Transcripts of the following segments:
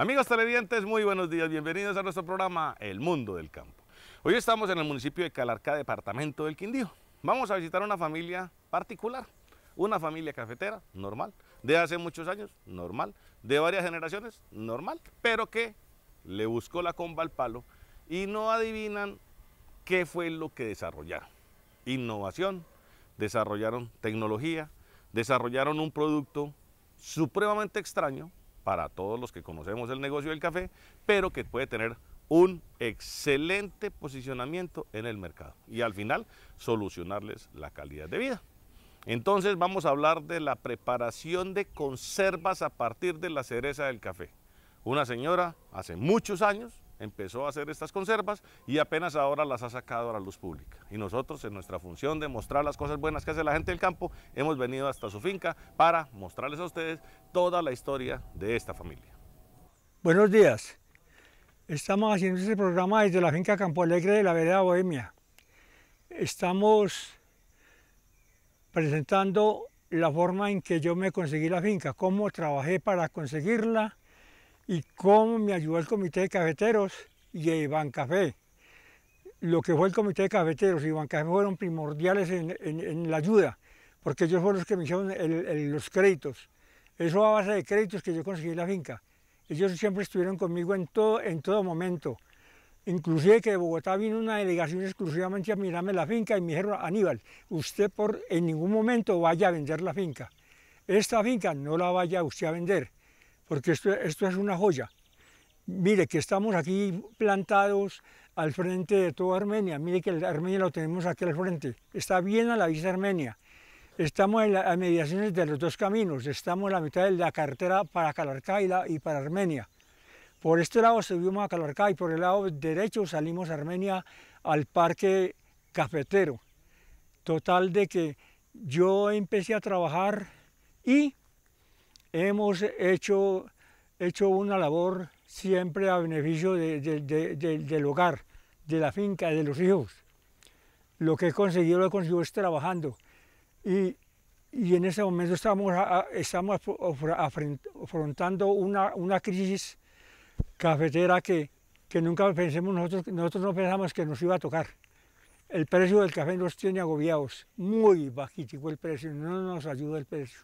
Amigos televidentes, muy buenos días, bienvenidos a nuestro programa El Mundo del Campo. Hoy estamos en el municipio de Calarca, departamento del Quindío. Vamos a visitar una familia particular, una familia cafetera, normal, de hace muchos años, normal, de varias generaciones, normal, pero que le buscó la comba al palo y no adivinan qué fue lo que desarrollaron. Innovación, desarrollaron tecnología, desarrollaron un producto supremamente extraño, para todos los que conocemos el negocio del café, pero que puede tener un excelente posicionamiento en el mercado y al final solucionarles la calidad de vida. Entonces vamos a hablar de la preparación de conservas a partir de la cereza del café. Una señora hace muchos años empezó a hacer estas conservas y apenas ahora las ha sacado a la luz pública. Y nosotros en nuestra función de mostrar las cosas buenas que hace la gente del campo, hemos venido hasta su finca para mostrarles a ustedes toda la historia de esta familia. Buenos días. Estamos haciendo este programa desde la finca Campo Alegre de la Vereda Bohemia. Estamos presentando la forma en que yo me conseguí la finca, cómo trabajé para conseguirla, y cómo me ayudó el Comité de Cafeteros y el Bancafé. Lo que fue el Comité de Cafeteros y Bancafé fueron primordiales en, la ayuda, porque ellos fueron los que me hicieron los créditos. Eso a base de créditos que yo conseguí la finca. Ellos siempre estuvieron conmigo en todo, en todo momento. Inclusive que de Bogotá vino una delegación exclusivamente a mirarme la finca y me dijeron, Aníbal, usted por, en ningún momento vaya a vender la finca. Esta finca no la vaya usted a vender porque esto, es una joya. Mire que estamos aquí plantados al frente de toda Armenia, mire que Armenia lo tenemos aquí al frente, está bien a la vista Armenia. Estamos en las mediaciones de los dos caminos, estamos en la mitad de la carretera para Calarcá y, y para Armenia. Por este lado subimos a Calarcá y por el lado derecho salimos a Armenia al parque cafetero. Total de que yo empecé a trabajar y hemos hecho, hecho una labor siempre a beneficio del hogar, de la finca, de los hijos. Lo que he conseguido, lo he conseguido es trabajando. Y, y en ese momento estamos, estamos afrontando una, una crisis cafetera que, nunca pensemos nosotros, nosotros no pensamos que nos iba a tocar. El precio del café nos tiene agobiados, muy bajítico el precio, no nos ayuda el precio.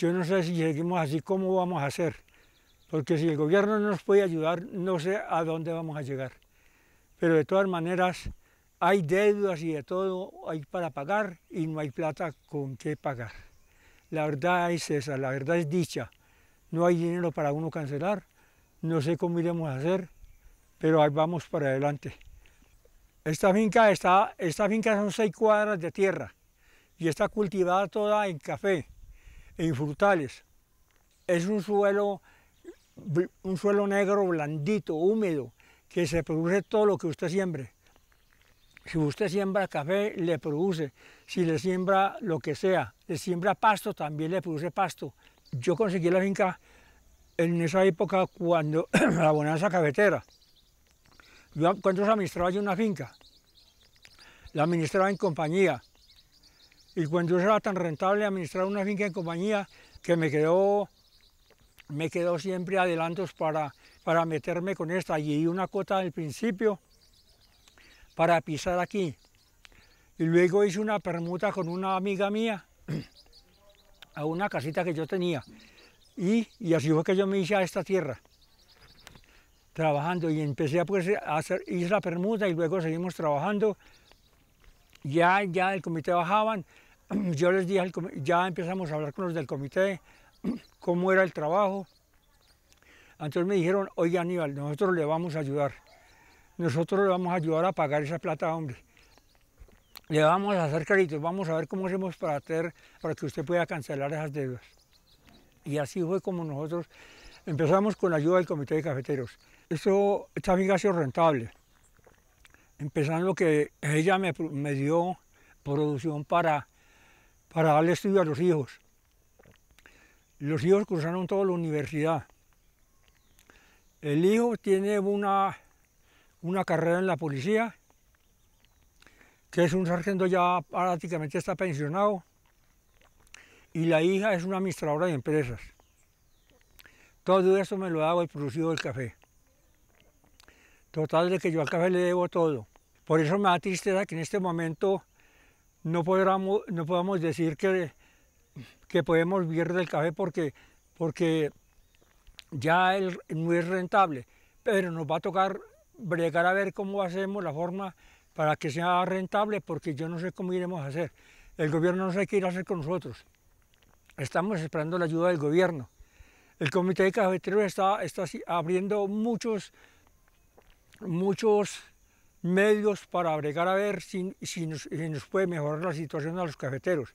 Yo no sé si seguimos así, ¿cómo vamos a hacer? Porque si el gobierno no nos puede ayudar, no sé a dónde vamos a llegar. Pero de todas maneras, hay deudas y de todo hay para pagar y no hay plata con qué pagar. La verdad es esa, la verdad es dicha. No hay dinero para uno cancelar, no sé cómo iremos a hacer, pero ahí vamos para adelante. Esta finca, está, esta finca son seis cuadras de tierra y está cultivada toda en café en frutales. Es un suelo, un suelo negro, blandito, húmedo, que se produce todo lo que usted siembre. Si usted siembra café, le produce. Si le siembra lo que sea, le siembra pasto, también le produce pasto. Yo conseguí la finca en esa época cuando la bonanza cafetera. Yo cuando se administraba yo una finca, la administraba en compañía y cuando yo era tan rentable administrar una finca en compañía, que me quedó, me quedó siempre adelantos para, para meterme con esta. Y una cuota al principio para pisar aquí. Y luego hice una permuta con una amiga mía a una casita que yo tenía. Y, y así fue que yo me hice a esta tierra trabajando y empecé a, pues, a hacer, hice la permuta y luego seguimos trabajando ya, ya del comité bajaban, yo les dije, al ya empezamos a hablar con los del comité, cómo era el trabajo. Entonces me dijeron, oye Aníbal, nosotros le vamos a ayudar, nosotros le vamos a ayudar a pagar esa plata, hombre. Le vamos a hacer créditos, vamos a ver cómo hacemos para, que usted pueda cancelar esas deudas. Y así fue como nosotros empezamos con la ayuda del Comité de Cafeteros. Eso, también ha sido rentable empezando que ella me, dio producción para, para darle estudio a los hijos. Los hijos cursaron toda la universidad. El hijo tiene una, una carrera en la policía, que es un sargento ya prácticamente está pensionado, y la hija es una administradora de empresas. Todo eso me lo hago el producido del café. Total de que yo al café le debo todo. Por eso me da tristeza que en este momento no, podamos, no podamos decir que, que podemos vivir del café porque, porque ya no es rentable. Pero nos va a tocar bregar a ver cómo hacemos la forma para que sea rentable porque yo no sé cómo iremos a hacer. El gobierno no sabe qué ir a hacer con nosotros. Estamos esperando la ayuda del gobierno. El Comité de Cafeteros está, está abriendo muchos muchos medios para bregar a ver si, nos, puede mejorar la situación a los cafeteros.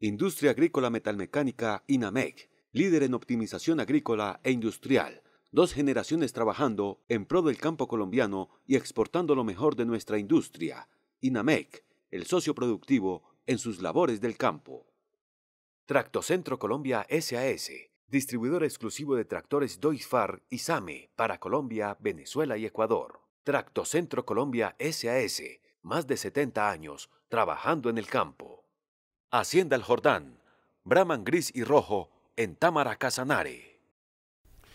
Industria Agrícola Metalmecánica INAMEC, líder en optimización agrícola e industrial. Dos generaciones trabajando en pro del campo colombiano y exportando lo mejor de nuestra industria. INAMEC, el socio productivo en sus labores del campo. Tractocentro Colombia SAS Distribuidor exclusivo de tractores Doisfar y SAME para Colombia, Venezuela y Ecuador. Tractocentro Colombia SAS, más de 70 años, trabajando en el campo. Hacienda El Jordán, Brahman Gris y Rojo, en Támara Casanare.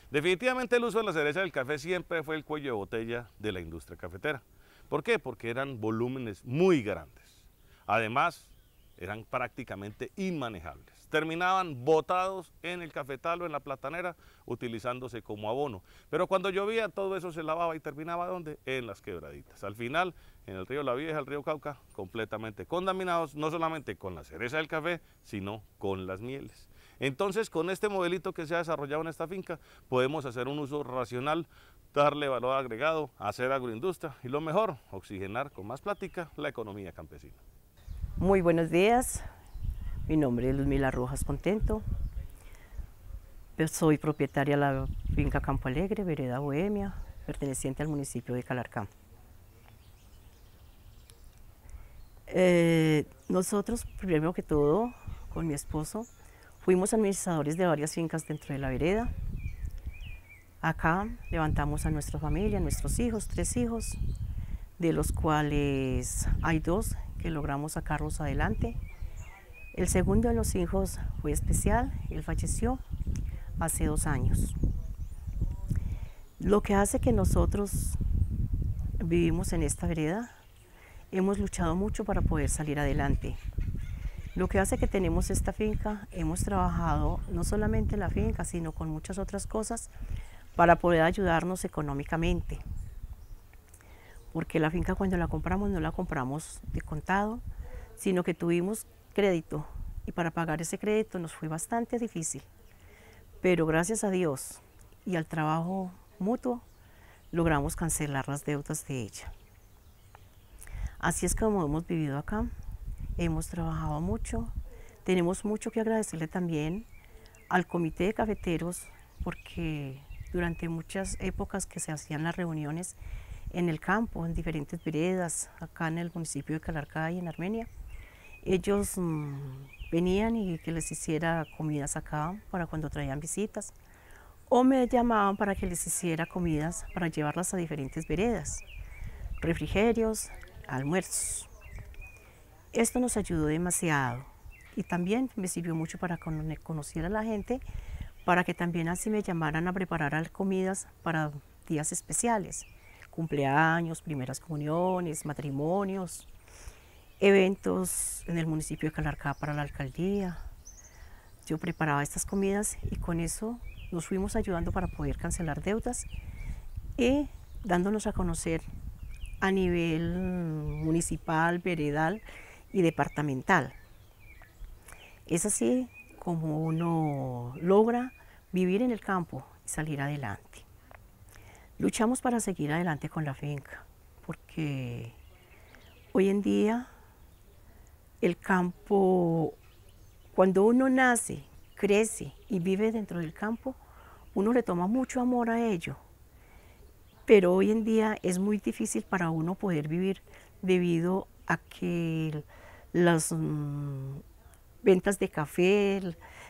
Definitivamente el uso de la cereza del café siempre fue el cuello de botella de la industria cafetera. ¿Por qué? Porque eran volúmenes muy grandes. Además, eran prácticamente inmanejables terminaban botados en el cafetal o en la platanera utilizándose como abono. Pero cuando llovía todo eso se lavaba y terminaba ¿dónde? En las quebraditas. Al final, en el río La Vieja, el río Cauca, completamente contaminados, no solamente con la cereza del café, sino con las mieles. Entonces, con este modelito que se ha desarrollado en esta finca, podemos hacer un uso racional, darle valor agregado, hacer agroindustria y lo mejor, oxigenar con más plática la economía campesina. Muy buenos días, mi nombre es Mila Rojas Contento. soy propietaria de la finca Campo Alegre, Vereda Bohemia, perteneciente al municipio de Calarcán. Eh, nosotros, primero que todo, con mi esposo, fuimos administradores de varias fincas dentro de la vereda. Acá levantamos a nuestra familia, a nuestros hijos, tres hijos, de los cuales hay dos que logramos sacarlos adelante el segundo de los hijos fue especial, él falleció hace dos años. Lo que hace que nosotros vivimos en esta vereda, hemos luchado mucho para poder salir adelante. Lo que hace que tenemos esta finca, hemos trabajado no solamente la finca, sino con muchas otras cosas para poder ayudarnos económicamente. Porque la finca cuando la compramos no la compramos de contado, sino que tuvimos crédito y para pagar ese crédito nos fue bastante difícil, pero gracias a Dios y al trabajo mutuo logramos cancelar las deudas de ella. Así es como hemos vivido acá, hemos trabajado mucho, tenemos mucho que agradecerle también al comité de cafeteros porque durante muchas épocas que se hacían las reuniones en el campo, en diferentes veredas, acá en el municipio de Calarcá y en Armenia, ellos mm, venían y que les hiciera comidas acá para cuando traían visitas, o me llamaban para que les hiciera comidas para llevarlas a diferentes veredas, refrigerios, almuerzos. Esto nos ayudó demasiado y también me sirvió mucho para conocer a la gente, para que también así me llamaran a preparar comidas para días especiales, cumpleaños, primeras comuniones, matrimonios eventos en el municipio de Calarcá para la alcaldía. Yo preparaba estas comidas y con eso nos fuimos ayudando para poder cancelar deudas y dándonos a conocer a nivel municipal, veredal y departamental. Es así como uno logra vivir en el campo y salir adelante. Luchamos para seguir adelante con la finca, porque hoy en día el campo, cuando uno nace, crece y vive dentro del campo, uno le toma mucho amor a ello. Pero hoy en día es muy difícil para uno poder vivir debido a que las mm, ventas de café,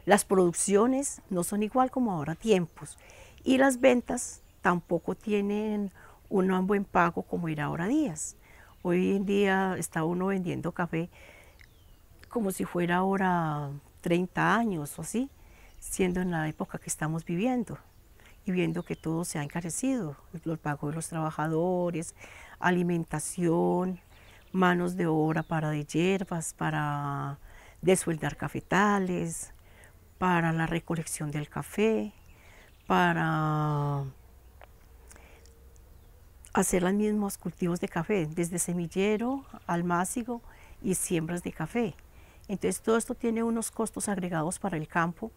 las producciones no son igual como ahora tiempos. Y las ventas tampoco tienen un buen pago como era ahora días. Hoy en día está uno vendiendo café como si fuera ahora 30 años o así, siendo en la época que estamos viviendo y viendo que todo se ha encarecido, los pagos de los trabajadores, alimentación, manos de obra para de hierbas, para desueldar cafetales, para la recolección del café, para hacer los mismos cultivos de café, desde semillero, almácigo y siembras de café. Entonces todo esto tiene unos costos agregados para el campo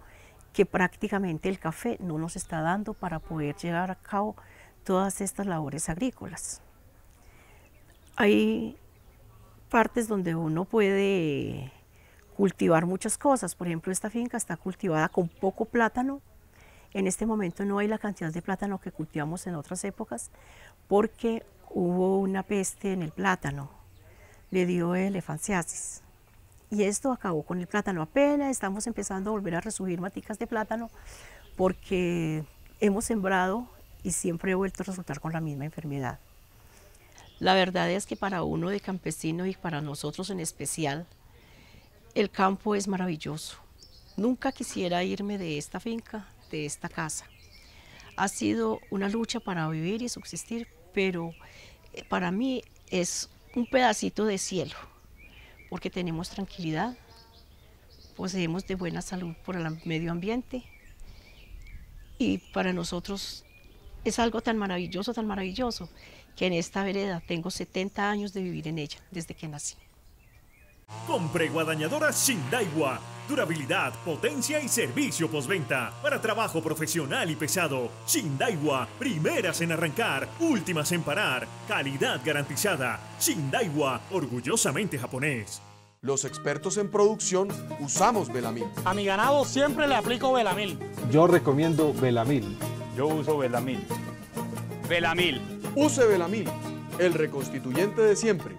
que prácticamente el café no nos está dando para poder llevar a cabo todas estas labores agrícolas. Hay partes donde uno puede cultivar muchas cosas. Por ejemplo, esta finca está cultivada con poco plátano. En este momento no hay la cantidad de plátano que cultivamos en otras épocas porque hubo una peste en el plátano. Le dio elefanciasis. Y esto acabó con el plátano. Apenas estamos empezando a volver a resurgir maticas de plátano porque hemos sembrado y siempre he vuelto a resultar con la misma enfermedad. La verdad es que para uno de campesino y para nosotros en especial, el campo es maravilloso. Nunca quisiera irme de esta finca, de esta casa. Ha sido una lucha para vivir y subsistir, pero eh, para mí es un pedacito de cielo porque tenemos tranquilidad, poseemos de buena salud por el medio ambiente y para nosotros es algo tan maravilloso, tan maravilloso, que en esta vereda tengo 70 años de vivir en ella desde que nací. Compre guadañadora Shindaiwa. Durabilidad, potencia y servicio postventa. Para trabajo profesional y pesado. Shindaiwa. Primeras en arrancar, últimas en parar. Calidad garantizada. Shindaiwa. Orgullosamente japonés. Los expertos en producción usamos Velamil. A mi ganado siempre le aplico Velamil. Yo recomiendo Velamil. Yo uso Velamil. Velamil. Use Velamil, el reconstituyente de siempre.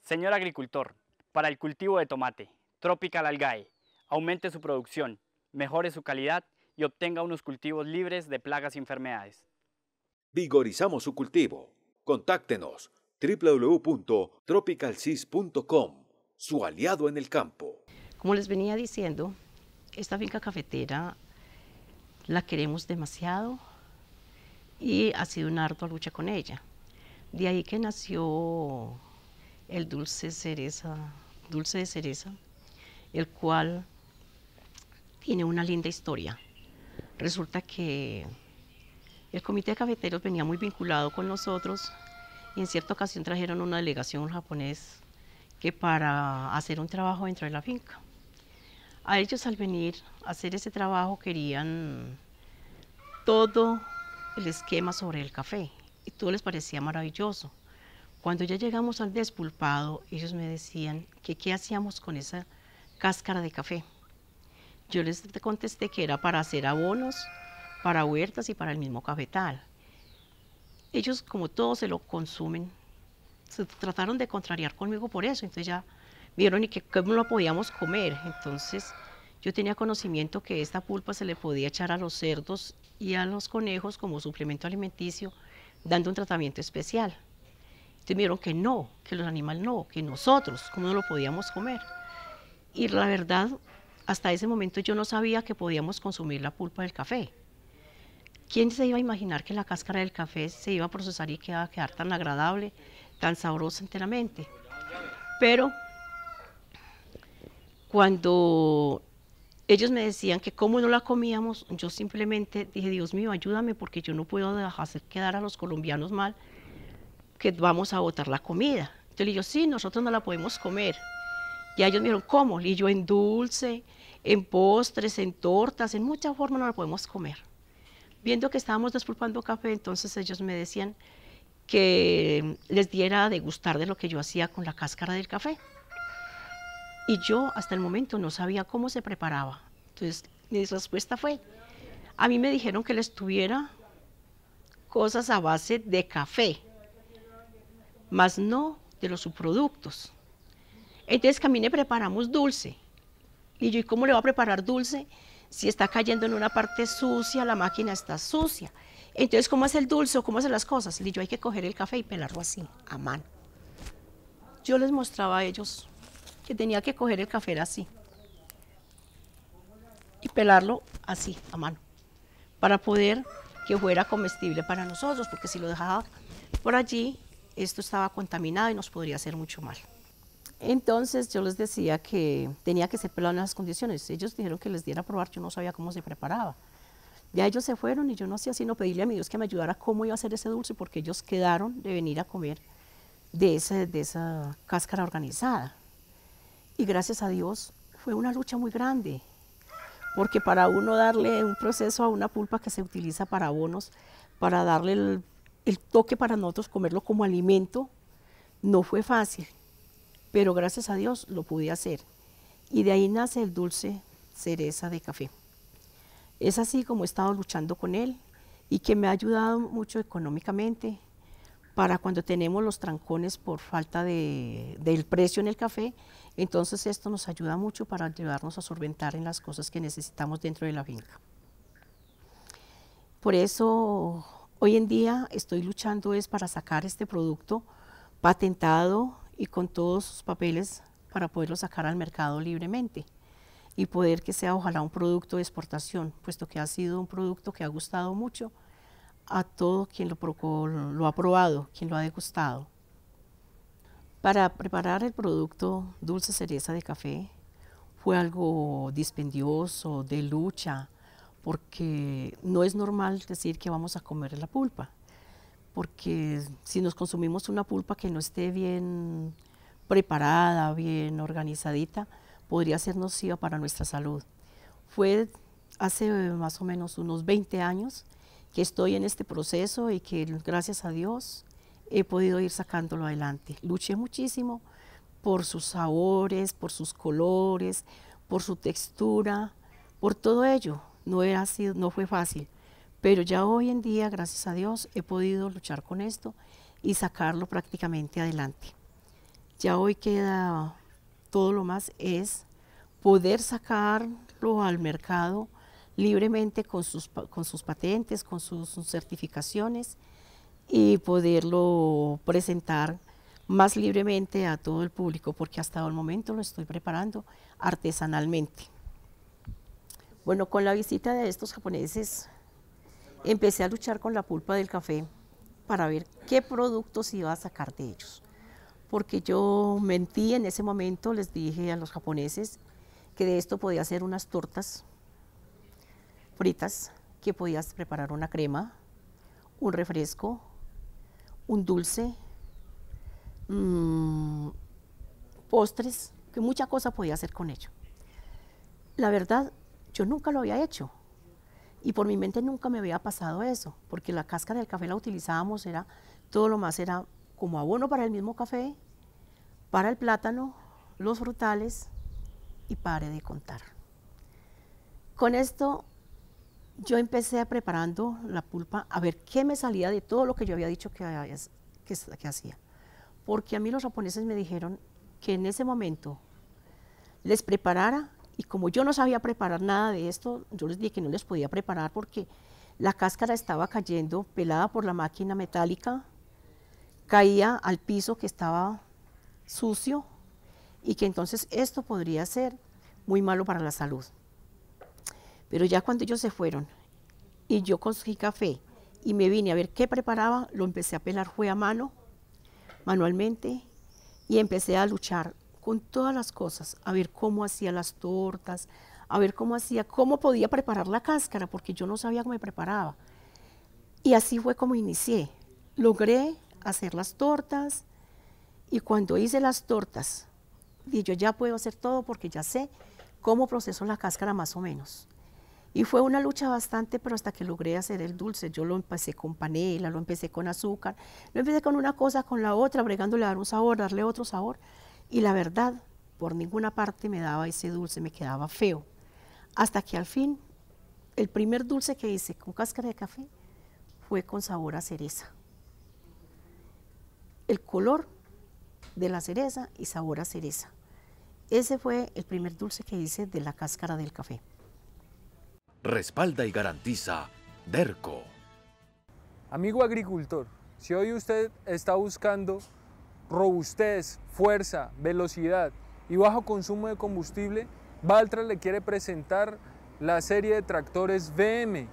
Señor agricultor, para el cultivo de tomate, Tropical Algae, aumente su producción, mejore su calidad y obtenga unos cultivos libres de plagas y enfermedades. Vigorizamos su cultivo. Contáctenos www.tropicalcis.com, su aliado en el campo. Como les venía diciendo, esta finca cafetera la queremos demasiado y ha sido una ardua lucha con ella. De ahí que nació el dulce cereza, dulce de cereza, el cual tiene una linda historia. Resulta que el comité de cafeteros venía muy vinculado con nosotros y en cierta ocasión trajeron una delegación japonés que para hacer un trabajo dentro de la finca. A ellos al venir a hacer ese trabajo querían todo el esquema sobre el café y todo les parecía maravilloso. Cuando ya llegamos al despulpado, ellos me decían que qué hacíamos con esa cáscara de café. Yo les contesté que era para hacer abonos, para huertas y para el mismo cafetal ellos como todos se lo consumen. Se trataron de contrariar conmigo por eso, entonces ya vieron y que cómo lo podíamos comer. Entonces yo tenía conocimiento que esta pulpa se le podía echar a los cerdos y a los conejos como suplemento alimenticio, dando un tratamiento especial. Entonces vieron que no, que los animales no, que nosotros, cómo no lo podíamos comer. Y la verdad, hasta ese momento yo no sabía que podíamos consumir la pulpa del café. ¿Quién se iba a imaginar que la cáscara del café se iba a procesar y que iba a quedar tan agradable, tan sabrosa enteramente? Pero cuando ellos me decían que como no la comíamos, yo simplemente dije, Dios mío, ayúdame porque yo no puedo hacer quedar a los colombianos mal que vamos a botar la comida. Entonces le yo, sí, nosotros no la podemos comer. Y ellos me dijeron, ¿cómo? Y yo, en dulce, en postres, en tortas, en muchas formas no la podemos comer viendo que estábamos despulpando café, entonces ellos me decían que les diera de gustar de lo que yo hacía con la cáscara del café. Y yo hasta el momento no sabía cómo se preparaba. Entonces mi respuesta fue, a mí me dijeron que les tuviera cosas a base de café, más no de los subproductos. Entonces caminé, preparamos dulce. Y yo, ¿y cómo le va a preparar dulce? si está cayendo en una parte sucia, la máquina está sucia. Entonces, ¿cómo hace el dulce? ¿Cómo hacen las cosas? Le yo hay que coger el café y pelarlo así, a mano. Yo les mostraba a ellos que tenía que coger el café así y pelarlo así, a mano, para poder que fuera comestible para nosotros, porque si lo dejaba por allí, esto estaba contaminado y nos podría hacer mucho mal. Entonces yo les decía que tenía que ser pelado en esas condiciones. Ellos dijeron que les diera a probar, yo no sabía cómo se preparaba. Ya ellos se fueron y yo no hacía sino pedirle a mi Dios que me ayudara cómo iba a hacer ese dulce, porque ellos quedaron de venir a comer de esa, cáscara organizada. Y gracias a Dios fue una lucha muy grande, porque para uno darle un proceso a una pulpa que se utiliza para abonos, para darle el toque para nosotros comerlo como alimento, no fue fácil pero gracias a Dios lo pude hacer. Y de ahí nace el dulce cereza de café. Es así como he estado luchando con él y que me ha ayudado mucho económicamente para cuando tenemos los trancones por falta del precio en el café. Entonces esto nos ayuda mucho para ayudarnos a solventar en las cosas que necesitamos dentro de la finca. Por eso hoy en día estoy luchando es para sacar este producto patentado y con todos sus papeles para poderlo sacar al mercado libremente y poder que sea ojalá un producto de exportación, puesto que ha sido un producto que ha gustado mucho a todo quien lo, lo ha probado, quien lo ha degustado. Para preparar el producto dulce cereza de café fue algo dispendioso, de lucha, porque no es normal decir que vamos a comer la pulpa porque si nos consumimos una pulpa que no esté bien preparada, bien organizadita, podría ser nociva para nuestra salud. Fue hace más o menos unos 20 años que estoy en este proceso y que gracias a Dios he podido ir sacándolo adelante. Luché muchísimo por sus sabores, por sus colores, por su textura, por todo ello. No, era, no fue fácil. Pero ya hoy en día, gracias a Dios, he podido luchar con esto y sacarlo prácticamente adelante. Ya hoy queda todo lo más es poder sacarlo al mercado libremente con sus, con sus patentes, con sus, sus certificaciones y poderlo presentar más libremente a todo el público, porque hasta el momento lo estoy preparando artesanalmente. Bueno, con la visita de estos japoneses empecé a luchar con la pulpa del café para ver qué productos iba a sacar de ellos. Porque yo mentí en ese momento, les dije a los japoneses que de esto podía hacer unas tortas fritas, que podías preparar una crema, un refresco, un dulce, mm, postres, que mucha cosa podía hacer con ello. La verdad, yo nunca lo había hecho. Y por mi mente nunca me había pasado eso, porque la casca del café la utilizábamos, era todo lo más, era como abono para el mismo café, para el plátano, los frutales y pare de contar. Con esto yo empecé preparando la pulpa a ver qué me salía de todo lo que yo había dicho que, que hacía. Porque a mí los japoneses me dijeron que en ese momento les preparara y como yo no sabía preparar nada de esto, yo les dije que no les podía preparar porque la cáscara estaba cayendo pelada por la máquina metálica, caía al piso que estaba sucio y que entonces esto podría ser muy malo para la salud. Pero ya cuando ellos se fueron y yo conseguí café y me vine a ver qué preparaba, lo empecé a pelar fue a mano, manualmente, y empecé a luchar con todas las cosas, a ver cómo hacía las tortas, a ver cómo hacía, cómo podía preparar la cáscara, porque yo no sabía cómo me preparaba. Y así fue como inicié. Logré hacer las tortas y cuando hice las tortas, dije, yo ya puedo hacer todo porque ya sé cómo proceso la cáscara más o menos. Y fue una lucha bastante, pero hasta que logré hacer el dulce, yo lo empecé con panela, lo empecé con azúcar, lo empecé con una cosa, con la otra, bregándole a dar un sabor, darle otro sabor, y la verdad, por ninguna parte me daba ese dulce, me quedaba feo. Hasta que al fin, el primer dulce que hice con cáscara de café fue con sabor a cereza. El color de la cereza y sabor a cereza. Ese fue el primer dulce que hice de la cáscara del café. Respalda y garantiza DERCO. Amigo agricultor, si hoy usted está buscando robustez, fuerza, velocidad y bajo consumo de combustible, Valtra le quiere presentar la serie de tractores VM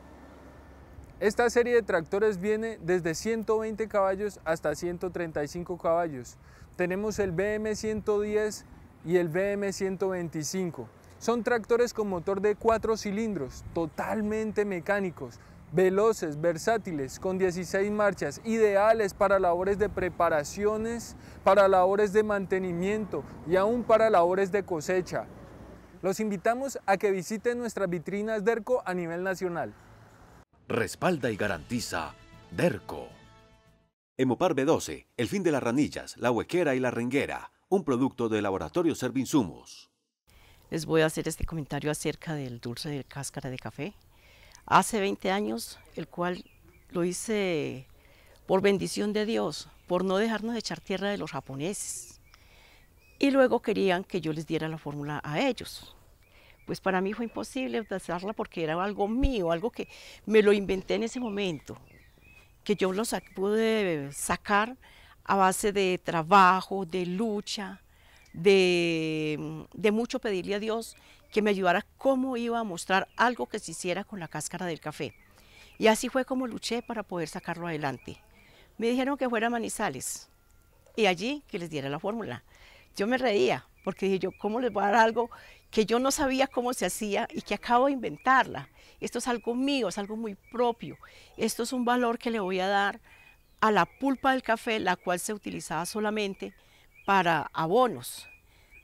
Esta serie de tractores viene desde 120 caballos hasta 135 caballos. Tenemos el BM 110 y el BM 125. Son tractores con motor de 4 cilindros, totalmente mecánicos, veloces, versátiles, con 16 marchas, ideales para labores de preparaciones, para labores de mantenimiento y aún para labores de cosecha. Los invitamos a que visiten nuestras vitrinas DERCO a nivel nacional. Respalda y garantiza DERCO. Emopar B12, el fin de las ranillas, la huequera y la renguera, un producto de Laboratorio Servinsumos. Les voy a hacer este comentario acerca del dulce de cáscara de café hace 20 años, el cual lo hice por bendición de Dios, por no dejarnos echar tierra de los japoneses. Y luego querían que yo les diera la fórmula a ellos. Pues para mí fue imposible hacerla porque era algo mío, algo que me lo inventé en ese momento, que yo lo pude sacar a base de trabajo, de lucha, de, de mucho pedirle a Dios que me ayudara cómo iba a mostrar algo que se hiciera con la cáscara del café. Y así fue como luché para poder sacarlo adelante. Me dijeron que fuera a Manizales y allí que les diera la fórmula. Yo me reía porque dije yo, ¿cómo les voy a dar algo que yo no sabía cómo se hacía y que acabo de inventarla? Esto es algo mío, es algo muy propio. Esto es un valor que le voy a dar a la pulpa del café, la cual se utilizaba solamente para abonos.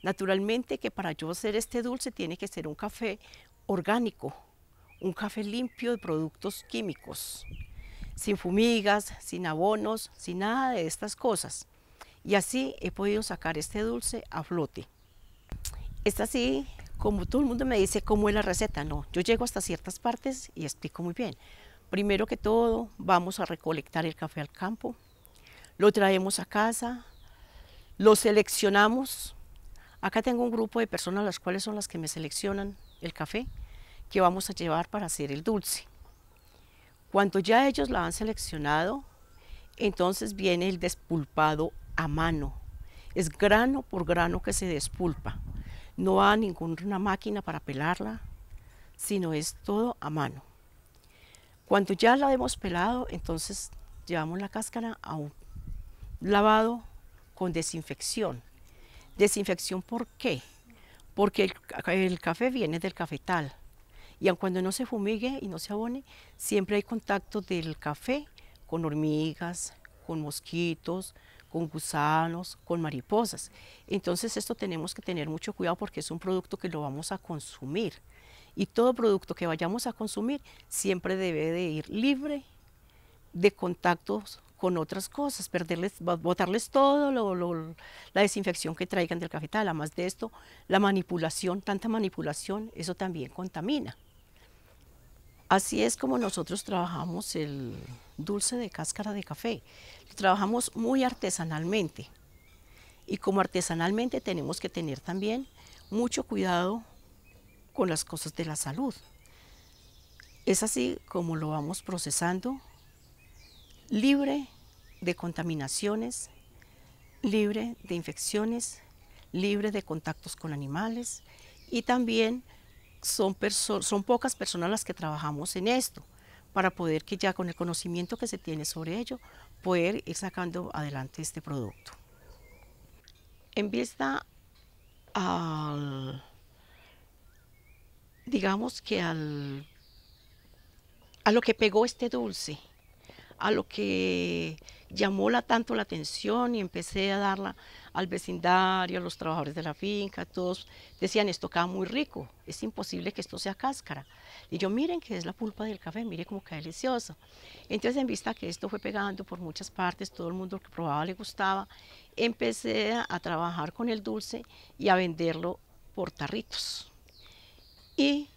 Naturalmente que para yo hacer este dulce tiene que ser un café orgánico, un café limpio de productos químicos, sin fumigas, sin abonos, sin nada de estas cosas. Y así he podido sacar este dulce a flote. Es así, como todo el mundo me dice, cómo es la receta. No, yo llego hasta ciertas partes y explico muy bien. Primero que todo, vamos a recolectar el café al campo, lo traemos a casa, lo seleccionamos, Acá tengo un grupo de personas las cuales son las que me seleccionan el café que vamos a llevar para hacer el dulce. Cuando ya ellos la han seleccionado, entonces viene el despulpado a mano. Es grano por grano que se despulpa. No va ninguna máquina para pelarla, sino es todo a mano. Cuando ya la hemos pelado, entonces llevamos la cáscara a un lavado con desinfección. Desinfección, ¿por qué? Porque el, café viene del cafetal y aun cuando no se fumigue y no se abone, siempre hay contacto del café con hormigas, con mosquitos, con gusanos, con mariposas. Entonces esto tenemos que tener mucho cuidado porque es un producto que lo vamos a consumir. Y todo producto que vayamos a consumir siempre debe de ir libre de contactos con otras cosas, perderles, botarles todo, lo, la desinfección que traigan del cafetal, además de esto, la manipulación, tanta manipulación, eso también contamina. Así es como nosotros trabajamos el dulce de cáscara de café. Lo trabajamos muy artesanalmente. Y como artesanalmente tenemos que tener también mucho cuidado con las cosas de la salud. Es así como lo vamos procesando libre de contaminaciones, libre de infecciones, libre de contactos con animales y también son, son pocas personas las que trabajamos en esto para poder que ya con el conocimiento que se tiene sobre ello, poder ir sacando adelante este producto. En vista al, digamos que al, a lo que pegó este dulce, a lo que llamó la, tanto la atención y empecé a darla al vecindario, a los trabajadores de la finca, todos decían, esto cae muy rico, es imposible que esto sea cáscara. Y yo, miren que es la pulpa del café, mire cómo queda deliciosa. Entonces, en vista que esto fue pegando por muchas partes, todo el mundo que probaba le gustaba, empecé a trabajar con el dulce y a venderlo por tarritos. Y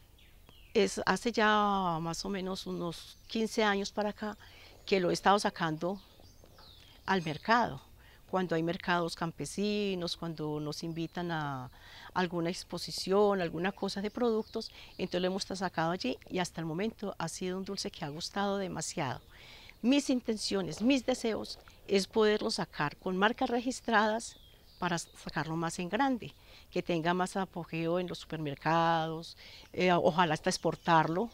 es, hace ya más o menos unos 15 años para acá, que lo he estado sacando al mercado. Cuando hay mercados campesinos, cuando nos invitan a alguna exposición, alguna cosa de productos, entonces lo hemos sacado allí y hasta el momento ha sido un dulce que ha gustado demasiado. Mis intenciones, mis deseos es poderlo sacar con marcas registradas para sacarlo más en grande, que tenga más apogeo en los supermercados, eh, ojalá hasta exportarlo.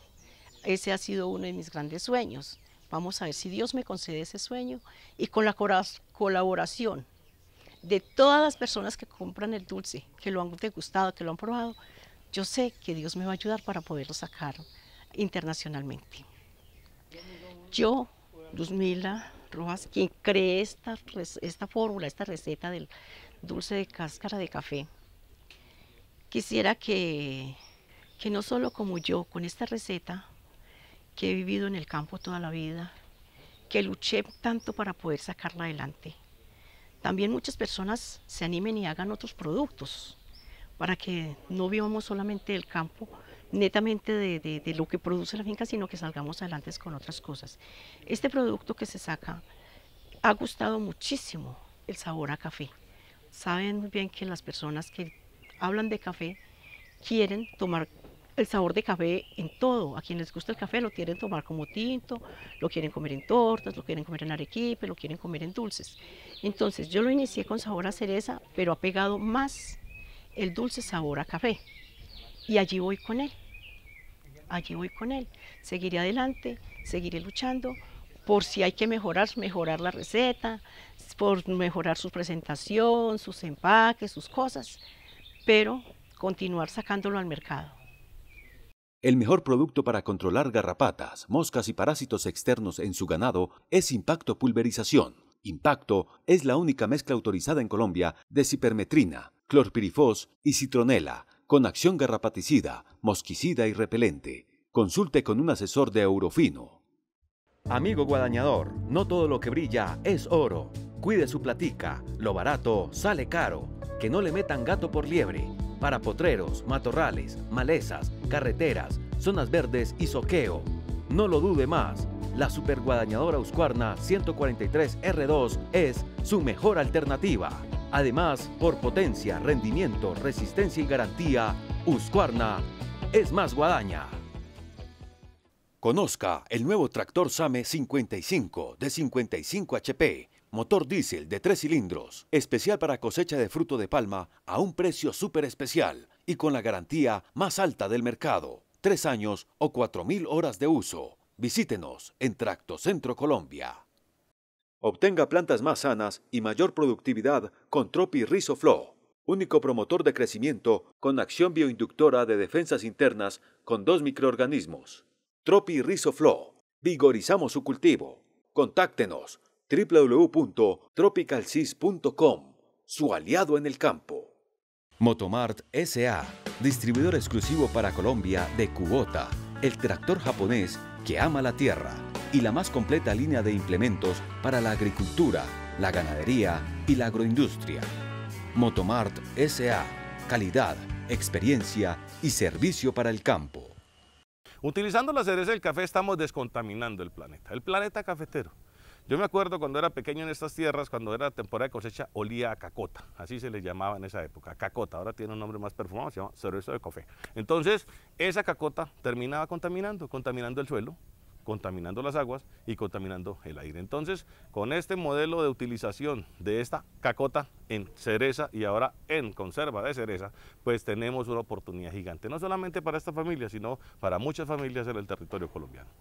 Ese ha sido uno de mis grandes sueños. Vamos a ver si Dios me concede ese sueño y con la colaboración de todas las personas que compran el dulce, que lo han degustado, que lo han probado, yo sé que Dios me va a ayudar para poderlo sacar internacionalmente. Yo, Luzmila Rojas, quien cree esta, esta fórmula, esta receta del dulce de cáscara de café, quisiera que no solo como yo, con esta receta, que he vivido en el campo toda la vida, que luché tanto para poder sacarla adelante. También muchas personas se animen y hagan otros productos para que no vivamos solamente del campo, netamente de, lo que produce la finca, sino que salgamos adelante con otras cosas. Este producto que se saca ha gustado muchísimo el sabor a café. Saben muy bien que las personas que hablan de café quieren tomar el sabor de café en todo. A quien les gusta el café lo quieren tomar como tinto, lo quieren comer en tortas, lo quieren comer en arequipe, lo quieren comer en dulces. Entonces yo lo inicié con sabor a cereza, pero ha pegado más el dulce sabor a café. Y allí voy con él. Allí voy con él. Seguiré adelante, seguiré luchando por si hay que mejorar, mejorar la receta, por mejorar su presentación, sus empaques, sus cosas, pero continuar sacándolo al mercado. El mejor producto para controlar garrapatas, moscas y parásitos externos en su ganado es Impacto Pulverización. Impacto es la única mezcla autorizada en Colombia de cipermetrina, clorpirifos y citronela, con acción garrapaticida, mosquicida y repelente. Consulte con un asesor de Eurofino. Amigo guadañador, no todo lo que brilla es oro. Cuide su platica, lo barato sale caro. Que no le metan gato por liebre para potreros, matorrales, malezas, carreteras, zonas verdes y soqueo. No lo dude más, la superguadañadora Uscuarna 143R2 es su mejor alternativa. Además, por potencia, rendimiento, resistencia y garantía, Uscuarna es más guadaña. Conozca el nuevo tractor SAME 55 de 55 HP motor diésel de tres cilindros, especial para cosecha de fruto de palma a un precio súper especial y con la garantía más alta del mercado, tres años o cuatro mil horas de uso. Visítenos en Tracto Centro Colombia. Obtenga plantas más sanas y mayor productividad con Tropi Flow, único promotor de crecimiento con acción bioinductora de defensas internas con dos microorganismos. Tropi Flow Vigorizamos su cultivo. Contáctenos www.tropicalsis.com, su aliado en el campo. Motomart SA, distribuidor exclusivo para Colombia de Kubota, el tractor japonés que ama la tierra y la más completa línea de implementos para la agricultura, la ganadería y la agroindustria. Motomart SA, calidad, experiencia y servicio para el campo. Utilizando las cereza del café estamos descontaminando el planeta, el planeta cafetero. Yo me acuerdo cuando era pequeño en estas tierras, cuando era temporada de cosecha, olía a cacota, así se le llamaba en esa época, cacota, ahora tiene un nombre más perfumado, se llama cerveza de café. Entonces, esa cacota terminaba contaminando, contaminando el suelo, contaminando las aguas y contaminando el aire. Entonces, con este modelo de utilización de esta cacota en cereza y ahora en conserva de cereza, pues tenemos una oportunidad gigante, no solamente para esta familia, sino para muchas familias en el territorio colombiano.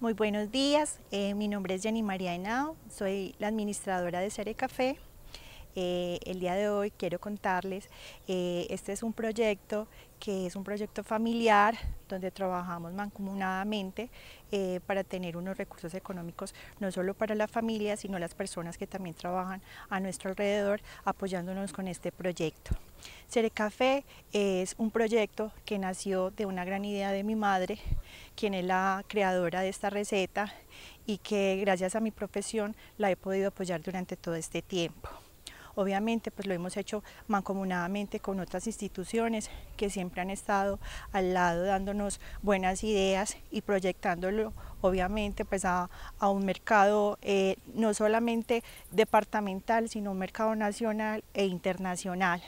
Muy buenos días, eh, mi nombre es Jenny María Henao, soy la administradora de Cere Café. Eh, el día de hoy quiero contarles, eh, este es un proyecto que es un proyecto familiar donde trabajamos mancomunadamente eh, para tener unos recursos económicos, no solo para la familia, sino las personas que también trabajan a nuestro alrededor apoyándonos con este proyecto. Café es un proyecto que nació de una gran idea de mi madre, quien es la creadora de esta receta y que gracias a mi profesión la he podido apoyar durante todo este tiempo. Obviamente pues lo hemos hecho mancomunadamente con otras instituciones que siempre han estado al lado dándonos buenas ideas y proyectándolo obviamente pues a, un mercado eh, no solamente departamental sino un mercado nacional e internacional.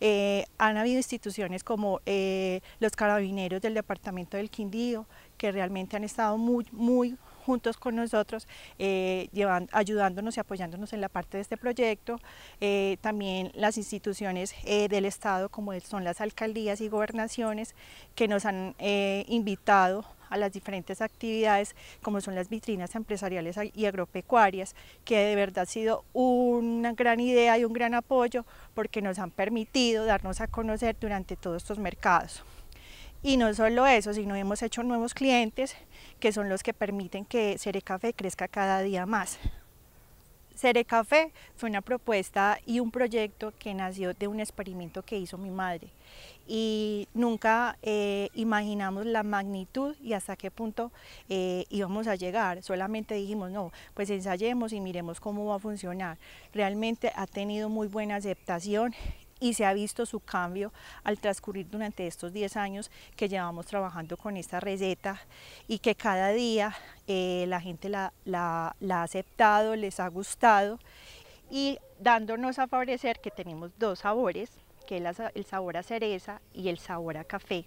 Eh, han habido instituciones como eh, los carabineros del departamento del Quindío que realmente han estado muy, muy juntos con nosotros, eh, ayudándonos y apoyándonos en la parte de este proyecto. Eh, también las instituciones eh, del Estado, como son las alcaldías y gobernaciones, que nos han invitado a las diferentes actividades, como son las vitrinas empresariales y agropecuarias, que de verdad ha sido una gran idea y un gran apoyo porque nos han permitido darnos a conocer durante todos estos mercados. Y no solo eso, sino hemos hecho nuevos clientes, que son los que permiten que Cerecafé crezca cada día más. Cerecafé fue una propuesta y un proyecto que nació de un experimento que hizo mi madre y nunca eh, imaginamos la magnitud y hasta qué punto eh, íbamos a llegar. Solamente dijimos, no, pues ensayemos y miremos cómo va a funcionar. Realmente ha tenido muy buena aceptación y se ha visto su cambio al transcurrir durante estos 10 años que llevamos trabajando con esta receta y que cada día eh, la gente la, la ha aceptado, les ha gustado y dándonos a favorecer que tenemos dos sabores, que es el sabor a cereza y el sabor a café.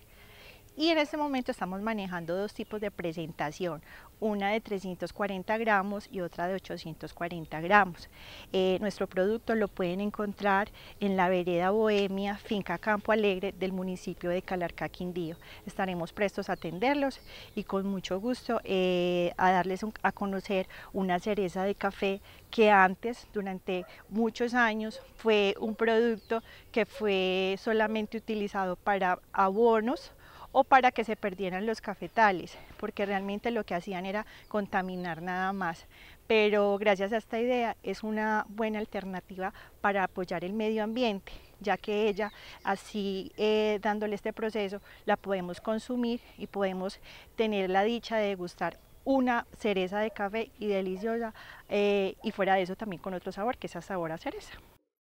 Y en este momento estamos manejando dos tipos de presentación una de 340 gramos y otra de 840 gramos. Eh, nuestro producto lo pueden encontrar en la vereda Bohemia, finca Campo Alegre del municipio de Calarcá, Quindío. Estaremos prestos a atenderlos y con mucho gusto eh, a darles a conocer una cereza de café que antes, durante muchos años, fue un producto que fue solamente utilizado para abonos, o para que se perdieran los cafetales, porque realmente lo que hacían era contaminar nada más. Pero gracias a esta idea es una buena alternativa para apoyar el medio ambiente, ya que ella, así eh, dándole este proceso, la podemos consumir y podemos tener la dicha de degustar una cereza de café y deliciosa, eh, y fuera de eso también con otro sabor, que es a sabor a cereza.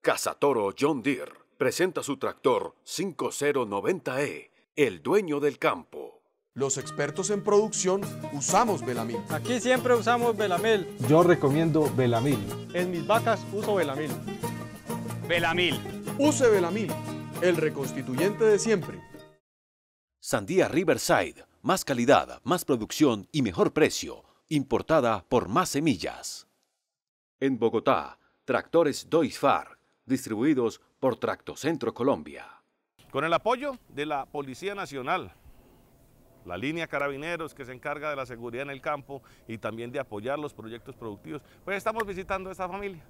Casatoro John Deere presenta su tractor 5090E el dueño del campo. Los expertos en producción usamos Belamil. Aquí siempre usamos Belamil. Yo recomiendo Belamil. En mis vacas uso Belamil. Belamil. Use Belamil, el reconstituyente de siempre. Sandía Riverside, más calidad, más producción y mejor precio. Importada por más semillas. En Bogotá, tractores Doisfar, distribuidos por Tractocentro Colombia. Con el apoyo de la Policía Nacional, la línea Carabineros que se encarga de la seguridad en el campo y también de apoyar los proyectos productivos, pues estamos visitando a esta familia.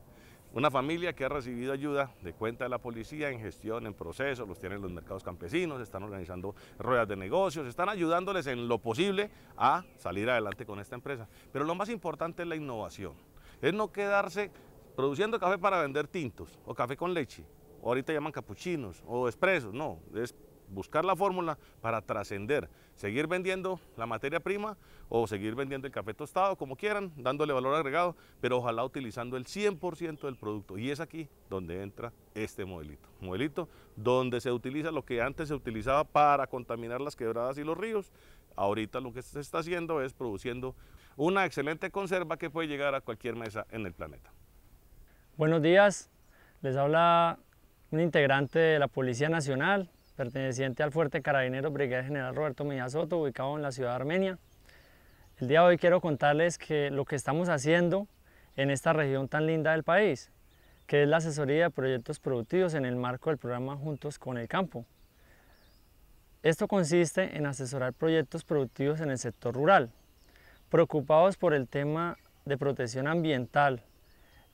Una familia que ha recibido ayuda de cuenta de la policía en gestión, en proceso, los tienen los mercados campesinos, están organizando ruedas de negocios, están ayudándoles en lo posible a salir adelante con esta empresa. Pero lo más importante es la innovación, es no quedarse produciendo café para vender tintos o café con leche, ahorita llaman capuchinos o expresos, no, es buscar la fórmula para trascender, seguir vendiendo la materia prima o seguir vendiendo el café tostado, como quieran, dándole valor agregado, pero ojalá utilizando el 100% del producto. Y es aquí donde entra este modelito. Modelito donde se utiliza lo que antes se utilizaba para contaminar las quebradas y los ríos. Ahorita lo que se está haciendo es produciendo una excelente conserva que puede llegar a cualquier mesa en el planeta. Buenos días, les habla un integrante de la Policía Nacional, perteneciente al Fuerte Carabinero Brigada General Roberto Soto, ubicado en la ciudad de Armenia. El día de hoy quiero contarles que lo que estamos haciendo en esta región tan linda del país, que es la asesoría de proyectos productivos en el marco del programa Juntos con el Campo. Esto consiste en asesorar proyectos productivos en el sector rural, preocupados por el tema de protección ambiental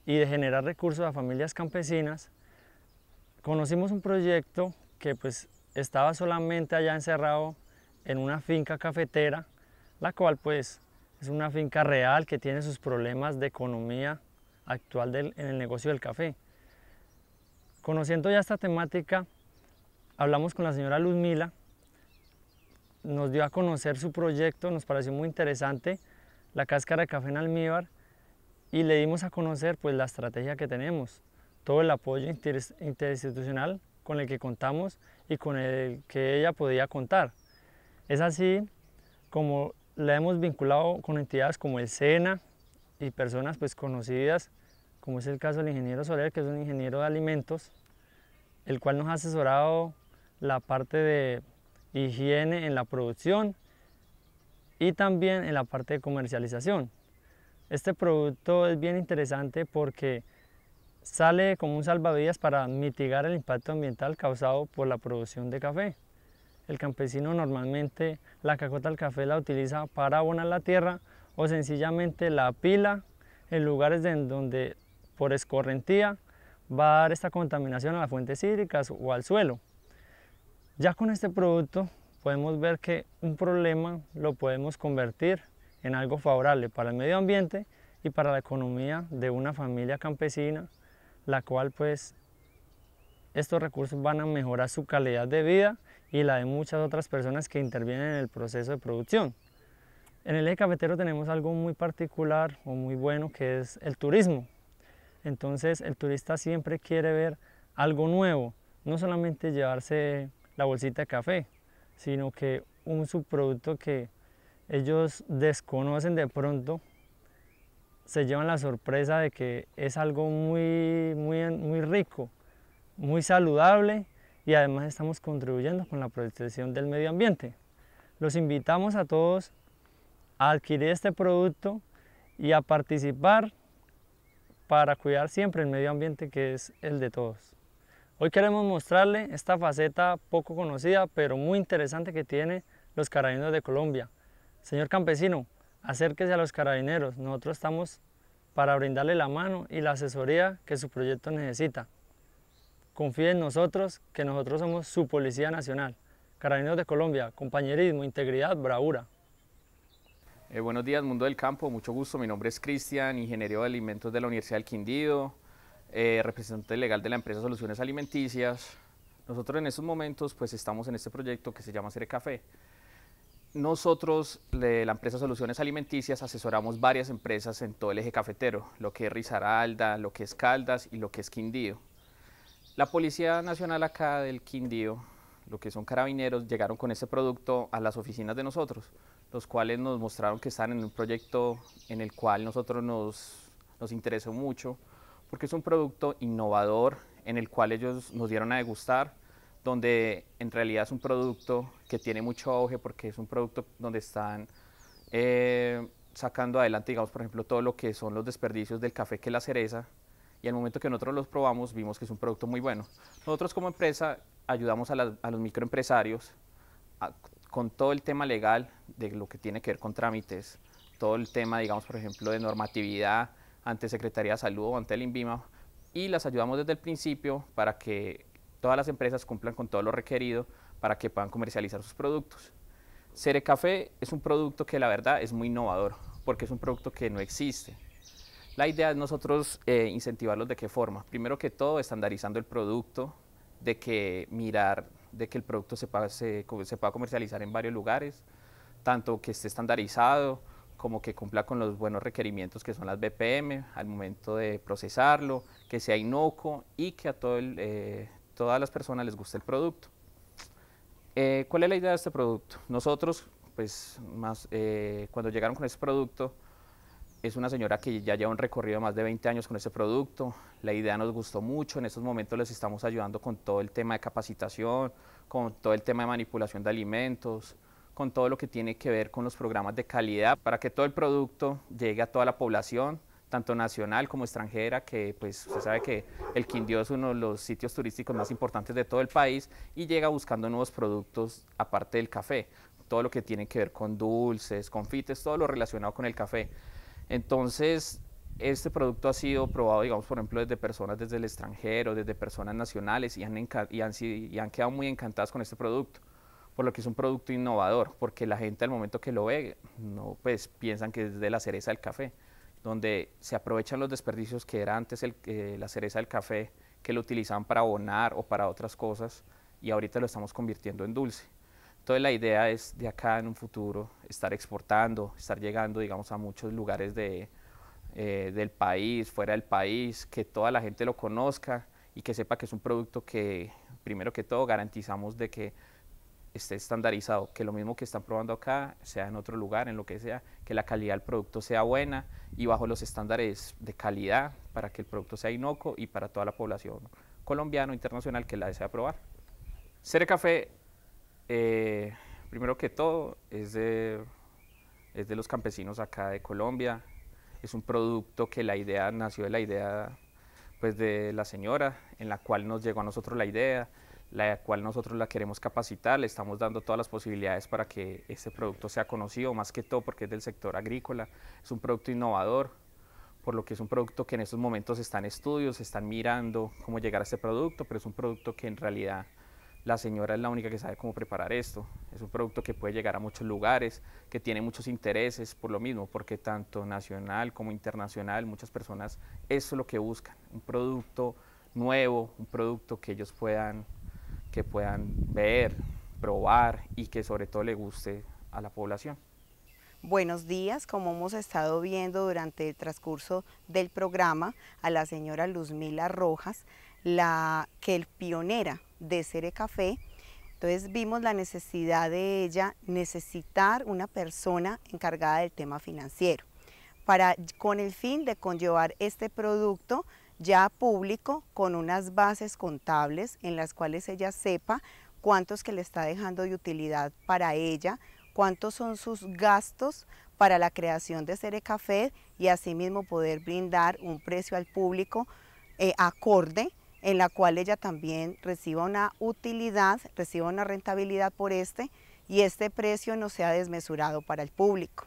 y de generar recursos a familias campesinas Conocimos un proyecto que pues estaba solamente allá encerrado en una finca cafetera, la cual pues es una finca real que tiene sus problemas de economía actual en el negocio del café. Conociendo ya esta temática, hablamos con la señora Luzmila, nos dio a conocer su proyecto, nos pareció muy interesante, la cáscara de café en almíbar, y le dimos a conocer pues la estrategia que tenemos todo el apoyo interinstitucional con el que contamos y con el que ella podía contar. Es así como la hemos vinculado con entidades como el SENA y personas pues conocidas, como es el caso del ingeniero Soler, que es un ingeniero de alimentos, el cual nos ha asesorado la parte de higiene en la producción y también en la parte de comercialización. Este producto es bien interesante porque sale como un salvavidas para mitigar el impacto ambiental causado por la producción de café. El campesino normalmente la cacota del café la utiliza para abonar la tierra o sencillamente la pila en lugares en donde por escorrentía va a dar esta contaminación a las fuentes hídricas o al suelo. Ya con este producto podemos ver que un problema lo podemos convertir en algo favorable para el medio ambiente y para la economía de una familia campesina la cual pues estos recursos van a mejorar su calidad de vida y la de muchas otras personas que intervienen en el proceso de producción. En el eje cafetero tenemos algo muy particular o muy bueno que es el turismo. Entonces el turista siempre quiere ver algo nuevo, no solamente llevarse la bolsita de café, sino que un subproducto que ellos desconocen de pronto se llevan la sorpresa de que es algo muy, muy, muy rico, muy saludable y además estamos contribuyendo con la protección del medio ambiente. Los invitamos a todos a adquirir este producto y a participar para cuidar siempre el medio ambiente que es el de todos. Hoy queremos mostrarle esta faceta poco conocida pero muy interesante que tiene los carabineros de Colombia. Señor campesino, acérquese a los carabineros, nosotros estamos para brindarle la mano y la asesoría que su proyecto necesita. Confíe en nosotros, que nosotros somos su Policía Nacional. Carabineros de Colombia, compañerismo, integridad, bravura. Eh, buenos días, Mundo del Campo, mucho gusto. Mi nombre es Cristian, ingeniero de alimentos de la Universidad del Quindío, eh, representante legal de la empresa Soluciones Alimenticias. Nosotros en estos momentos pues estamos en este proyecto que se llama Cere Café nosotros de la empresa Soluciones Alimenticias asesoramos varias empresas en todo el eje cafetero, lo que es Risaralda, lo que es Caldas y lo que es Quindío. La Policía Nacional acá del Quindío, lo que son carabineros, llegaron con este producto a las oficinas de nosotros, los cuales nos mostraron que están en un proyecto en el cual nosotros nos, nos interesó mucho, porque es un producto innovador en el cual ellos nos dieron a degustar, donde en realidad es un producto que tiene mucho auge porque es un producto donde están eh, sacando adelante, digamos, por ejemplo, todo lo que son los desperdicios del café que la cereza y al momento que nosotros los probamos vimos que es un producto muy bueno. Nosotros como empresa ayudamos a, los microempresarios con todo el tema legal de lo que tiene que ver con trámites, todo el tema, digamos, por ejemplo, de normatividad ante Secretaría de Salud o ante el INVIMA y las ayudamos desde el principio para que todas las empresas cumplan con todo lo requerido para que puedan comercializar sus productos. Cere Café es un producto que la verdad es muy innovador, porque es un producto que no existe. La idea es nosotros eh, incentivarlos de qué forma. Primero que todo, estandarizando el producto, de que mirar, de que el producto se pueda, comercializar en varios lugares, tanto que esté estandarizado como que cumpla con los buenos requerimientos que son las BPM al momento de procesarlo, que sea inocuo y que a todo el, eh, todas las personas les gusta el producto. Eh, ¿Cuál es la idea de este producto? Nosotros, pues, más, eh, cuando llegaron con este producto, es una señora que ya lleva un recorrido de más de 20 años con ese producto. La idea nos gustó mucho. En estos momentos les estamos ayudando con todo el tema de capacitación, con todo el tema de manipulación de alimentos, con todo lo que tiene que ver con los programas de calidad para que todo el producto llegue a toda la población tanto nacional como extranjera, que pues se sabe que el Quindío es uno de los sitios turísticos más importantes de todo el país y llega buscando nuevos productos aparte del café, todo lo que tiene que ver con dulces, confites, todo lo relacionado con el café. Entonces, este producto ha sido probado, digamos, por ejemplo, desde personas desde el extranjero, desde personas nacionales y han, y han, quedado muy encantadas con este producto por lo que es un producto innovador, porque la gente al momento que lo ve, no, pues piensan que es de la cereza del café, donde se aprovechan los desperdicios que era antes eh, la cereza del café, que lo utilizaban para abonar o para otras cosas, y ahorita lo estamos convirtiendo en dulce. Entonces la idea es de acá en un futuro estar exportando, estar llegando, digamos, a muchos lugares eh, del país, fuera del país, que toda la gente lo conozca y que sepa que es un producto que, primero que todo, garantizamos de que esté estandarizado, que lo mismo que están probando acá sea en otro lugar, en lo que sea, que la calidad del producto sea buena y bajo los estándares de calidad para que el producto sea inocuo y para toda la población colombiana o internacional que la desea probar. Cere Café, eh, primero que todo, es de, es de los campesinos acá de Colombia, es un producto que la idea nació de la idea pues de la señora, en la cual nos llegó a nosotros la idea, la cual nosotros la queremos capacitar, le estamos dando todas las posibilidades para que este producto sea conocido, más que todo porque es del sector agrícola, es un producto innovador, por lo que es un producto que en estos momentos está en estudios, están mirando cómo llegar a este producto, pero es un producto que en realidad la señora es la única que sabe cómo preparar esto. Es un producto que puede llegar a muchos lugares, que tiene muchos intereses por lo mismo, porque tanto nacional como internacional, muchas personas eso es lo que buscan, un producto nuevo, un producto que ellos puedan que puedan ver, probar y que sobre todo le guste a la población. Buenos días, como hemos estado viendo durante el transcurso del programa a la señora Luzmila Rojas, la que es pionera de Cere Café, entonces vimos la necesidad de ella necesitar una persona encargada del tema financiero para con el fin de conllevar este producto ya público con unas bases contables en las cuales ella sepa cuántos que le está dejando de utilidad para ella, cuántos son sus gastos para la creación de Café y asimismo poder brindar un precio al público eh, acorde en la cual ella también reciba una utilidad, reciba una rentabilidad por este y este precio no sea desmesurado para el público.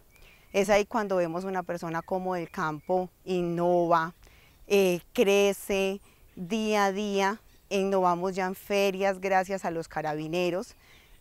Es ahí cuando vemos una persona como el campo innova, eh, crece día a día, innovamos eh, ya en ferias gracias a los carabineros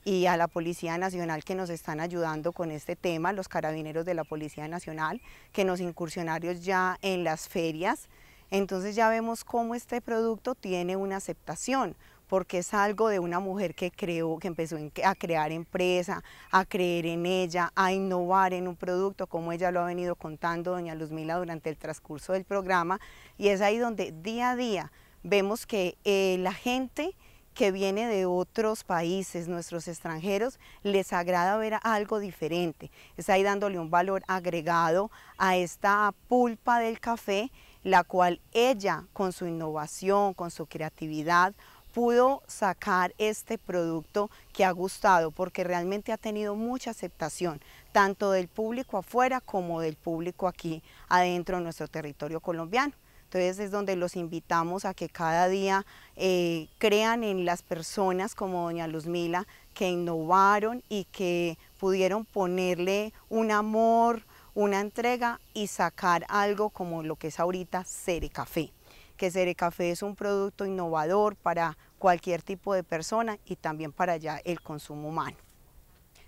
y a la Policía Nacional que nos están ayudando con este tema, los carabineros de la Policía Nacional, que nos incursionarios ya en las ferias. Entonces ya vemos cómo este producto tiene una aceptación, porque es algo de una mujer que creó, que empezó a crear empresa, a creer en ella, a innovar en un producto, como ella lo ha venido contando doña Luzmila durante el transcurso del programa, y es ahí donde día a día vemos que eh, la gente que viene de otros países, nuestros extranjeros, les agrada ver algo diferente. Es ahí dándole un valor agregado a esta pulpa del café, la cual ella, con su innovación, con su creatividad, pudo sacar este producto que ha gustado porque realmente ha tenido mucha aceptación tanto del público afuera como del público aquí adentro de nuestro territorio colombiano. Entonces es donde los invitamos a que cada día eh, crean en las personas como doña Luzmila que innovaron y que pudieron ponerle un amor, una entrega y sacar algo como lo que es ahorita Cere Café que café es un producto innovador para cualquier tipo de persona y también para ya el consumo humano.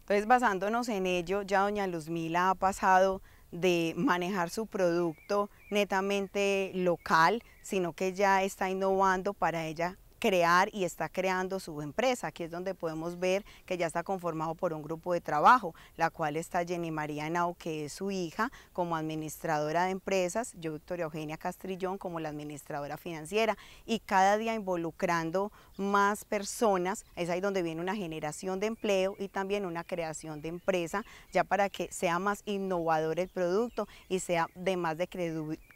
Entonces, basándonos en ello, ya doña Luzmila ha pasado de manejar su producto netamente local, sino que ya está innovando para ella crear y está creando su empresa. Aquí es donde podemos ver que ya está conformado por un grupo de trabajo, la cual está Jenny María Henao, que es su hija, como administradora de empresas, yo Victoria Eugenia Castrillón como la administradora financiera y cada día involucrando más personas, es ahí donde viene una generación de empleo y también una creación de empresa, ya para que sea más innovador el producto y sea de más de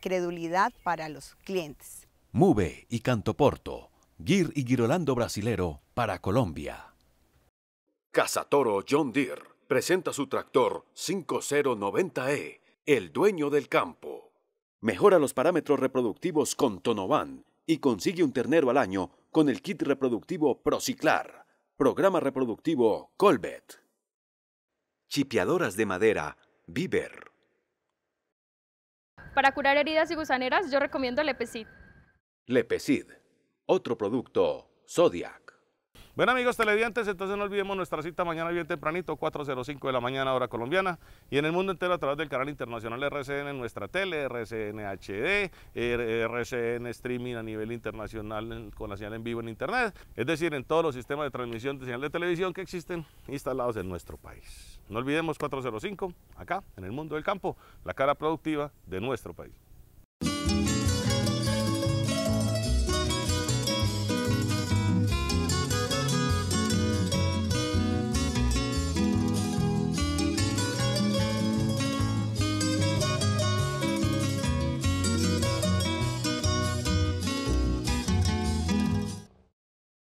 credulidad para los clientes. Mube y Cantoporto Gir y Girolando Brasilero para Colombia. Cazatoro John Deere presenta su tractor 5090E, el dueño del campo. Mejora los parámetros reproductivos con Tonovan y consigue un ternero al año con el kit reproductivo Prociclar, programa reproductivo Colbet. Chipeadoras de madera, Viver. Para curar heridas y gusaneras, yo recomiendo Lepecid. Lepecid otro producto, Zodiac. Bueno amigos televidentes, entonces no olvidemos nuestra cita mañana bien tempranito, 4.05 de la mañana hora colombiana y en el mundo entero a través del canal internacional RCN, en nuestra tele, RCN HD, RCN Streaming a nivel internacional con la señal en vivo en internet, es decir, en todos los sistemas de transmisión de señal de televisión que existen instalados en nuestro país. No olvidemos 405, acá, en el mundo del campo, la cara productiva de nuestro país.